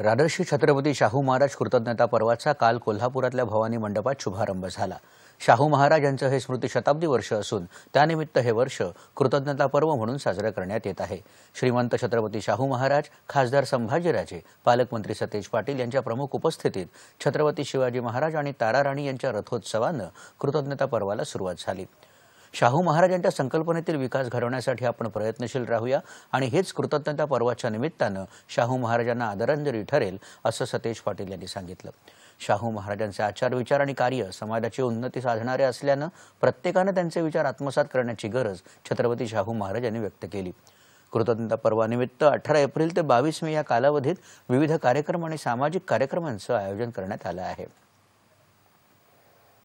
राधर्षी छत्रपती शाहू महाराज कृतज्ञता पर्वाचा काल कोल्हापुरातल्या भवानी मंडपात शुभारंभ झाला शाहू महाराज यांचं हे स्मृती शताब्दी वर्ष असून त्यानिमित्त हे वर्ष कृतज्ञता पर्व म्हणून साजरं करण्यात येत आहे श्रीमंत छत्रपती शाहू महाराज खासदार संभाजीराजे पालकमंत्री सतेज पाटील यांच्या प्रमुख उपस्थितीत छत्रपती शिवाजी महाराज आणि तारा राणी यांच्या रथोत्सवानं कृतज्ञता पर्वाला सुरुवात झाली शाहू महाराजांच्या संकल्पनेतील विकास घडवण्यासाठी आपण प्रयत्नशील राहूया आणि हेच कृतज्ञता पर्वाच्या निमित्तानं शाहू महाराजांना आदरांजली ठरेल असं सतेज पाटील यांनी सांगितलं शाहू महाराजांचे आचार विचार आणि कार्य समाजाची उन्नती साधणारे असल्यानं प्रत्येकानं त्यांचे विचार आत्मसात करण्याची गरज छत्रपती शाहू महाराज यांनी व्यक्त केली कृतज्ञता पर्वानिमित्त अठरा एप्रिल ते बावीस मे या कालावधीत विविध कार्यक्रम आणि सामाजिक कार्यक्रमांचं आयोजन करण्यात आलं आहे